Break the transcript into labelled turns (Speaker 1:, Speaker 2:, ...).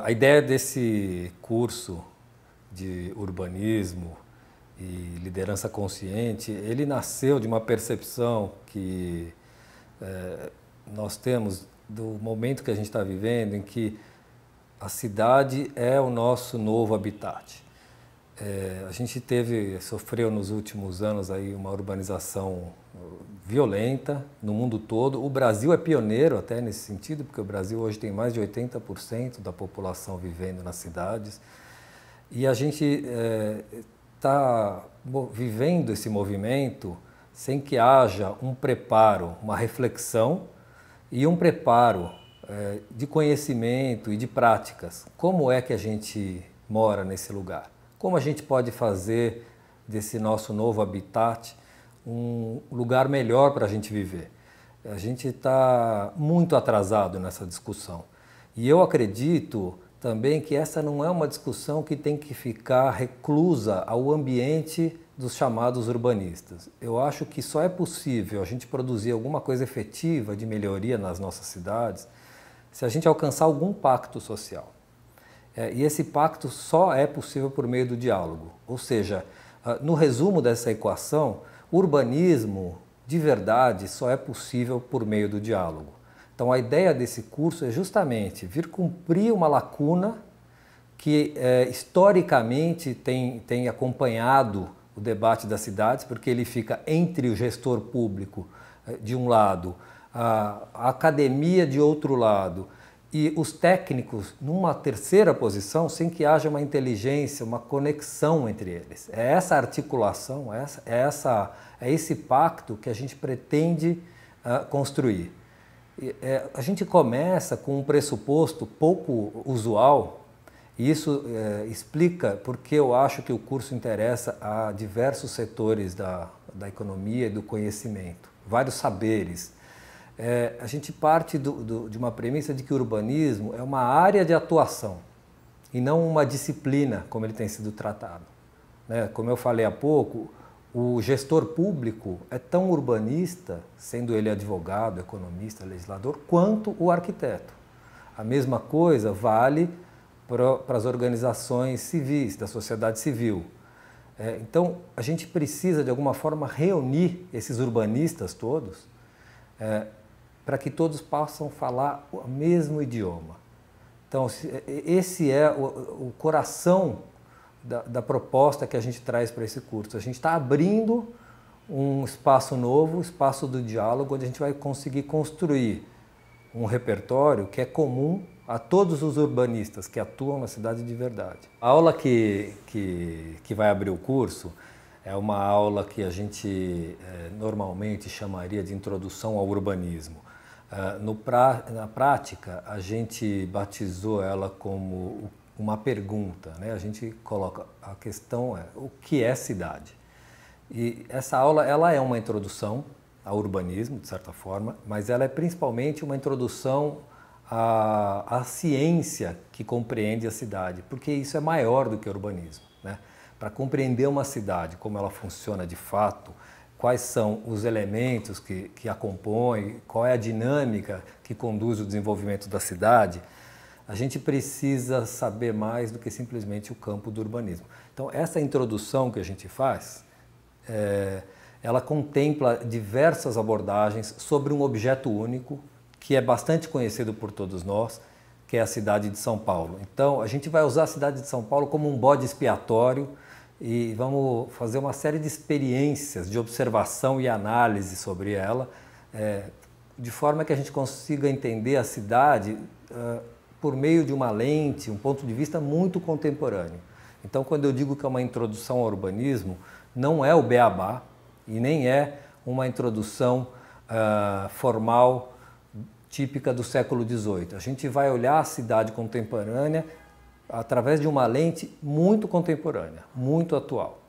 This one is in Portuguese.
Speaker 1: A ideia desse curso de urbanismo e liderança consciente, ele nasceu de uma percepção que é, nós temos do momento que a gente está vivendo, em que a cidade é o nosso novo habitat. É, a gente teve, sofreu nos últimos anos aí uma urbanização uh, violenta no mundo todo. O Brasil é pioneiro até nesse sentido, porque o Brasil hoje tem mais de 80% da população vivendo nas cidades. E a gente está é, tá vivendo esse movimento sem que haja um preparo, uma reflexão e um preparo é, de conhecimento e de práticas. Como é que a gente mora nesse lugar? Como a gente pode fazer desse nosso novo habitat um lugar melhor para a gente viver? A gente está muito atrasado nessa discussão. E eu acredito também que essa não é uma discussão que tem que ficar reclusa ao ambiente dos chamados urbanistas. Eu acho que só é possível a gente produzir alguma coisa efetiva de melhoria nas nossas cidades se a gente alcançar algum pacto social. É, e esse pacto só é possível por meio do diálogo. Ou seja, ah, no resumo dessa equação, urbanismo de verdade só é possível por meio do diálogo. Então, a ideia desse curso é justamente vir cumprir uma lacuna que é, historicamente tem, tem acompanhado o debate das cidades, porque ele fica entre o gestor público eh, de um lado, a academia de outro lado, e os técnicos numa terceira posição sem que haja uma inteligência, uma conexão entre eles. É essa articulação, é, essa, é, essa, é esse pacto que a gente pretende uh, construir. E, é, a gente começa com um pressuposto pouco usual, e isso é, explica porque eu acho que o curso interessa a diversos setores da, da economia e do conhecimento, vários saberes é, a gente parte do, do, de uma premissa de que o urbanismo é uma área de atuação e não uma disciplina, como ele tem sido tratado. Né? Como eu falei há pouco, o gestor público é tão urbanista, sendo ele advogado, economista, legislador, quanto o arquiteto. A mesma coisa vale para as organizações civis, da sociedade civil. É, então, a gente precisa, de alguma forma, reunir esses urbanistas todos. É, para que todos possam falar o mesmo idioma. Então, esse é o, coração da, da proposta que a gente traz para esse curso. A gente está abrindo um espaço novo, espaço do diálogo, onde a gente vai conseguir construir um repertório que é comum a todos os urbanistas que atuam na cidade de verdade. A aula que, que, que vai abrir o curso é uma aula que a gente é, normalmente chamaria de introdução ao urbanismo. Ah, pra, na prática, a gente batizou ela como uma pergunta. Né? A gente coloca a questão é o que é cidade. E essa aula ela é uma introdução ao urbanismo, de certa forma, mas ela é principalmente uma introdução à, à ciência que compreende a cidade, porque isso é maior do que o urbanismo. Né? Para compreender uma cidade, como ela funciona de fato, quais são os elementos que, que a compõem, qual é a dinâmica que conduz o desenvolvimento da cidade, a gente precisa saber mais do que simplesmente o campo do urbanismo. Então, essa introdução que a gente faz, é, ela contempla diversas abordagens sobre um objeto único que é bastante conhecido por todos nós, que é a cidade de São Paulo. Então, a gente vai usar a cidade de São Paulo como um bode expiatório e vamos fazer uma série de experiências de observação e análise sobre ela, é, de forma que a gente consiga entender a cidade é, por meio de uma lente, um ponto de vista muito contemporâneo. Então, quando eu digo que é uma introdução ao urbanismo, não é o beabá e nem é uma introdução uh, formal típica do século XVIII. A gente vai olhar a cidade contemporânea através de uma lente muito contemporânea, muito atual.